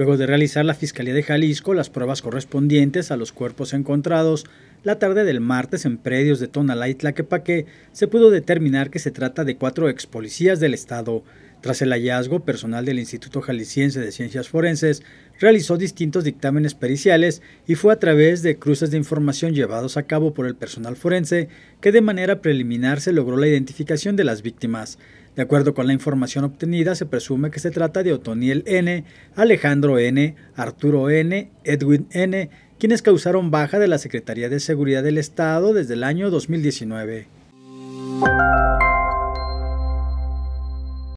Luego de realizar la Fiscalía de Jalisco las pruebas correspondientes a los cuerpos encontrados, la tarde del martes en predios de Tonalá y Tlaquepaque se pudo determinar que se trata de cuatro ex policías del Estado, tras el hallazgo, personal del Instituto Jalisciense de Ciencias Forenses realizó distintos dictámenes periciales y fue a través de cruces de información llevados a cabo por el personal forense que de manera preliminar se logró la identificación de las víctimas. De acuerdo con la información obtenida, se presume que se trata de Otoniel N., Alejandro N., Arturo N., Edwin N., quienes causaron baja de la Secretaría de Seguridad del Estado desde el año 2019.